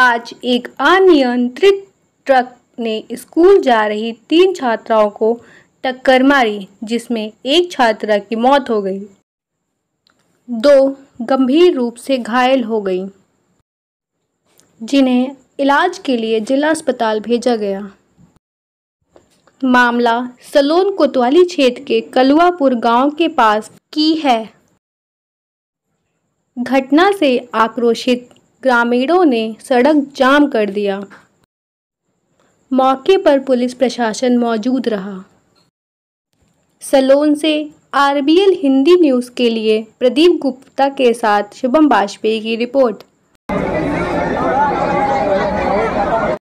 आज एक अनियंत्रित ट्रक ने स्कूल जा रही तीन छात्राओं को टक्कर मारी जिसमें एक छात्रा की मौत हो गई दो गंभीर रूप से घायल हो गई जिन्हें इलाज के लिए जिला अस्पताल भेजा गया मामला सलोन कोतवाली क्षेत्र के कलुआपुर गांव के पास की है घटना से आक्रोशित ग्रामीणों ने सड़क जाम कर दिया मौके पर पुलिस प्रशासन मौजूद रहा सलोन से आरबीएल हिंदी न्यूज़ के लिए प्रदीप गुप्ता के साथ शुभम वाजपेयी की रिपोर्ट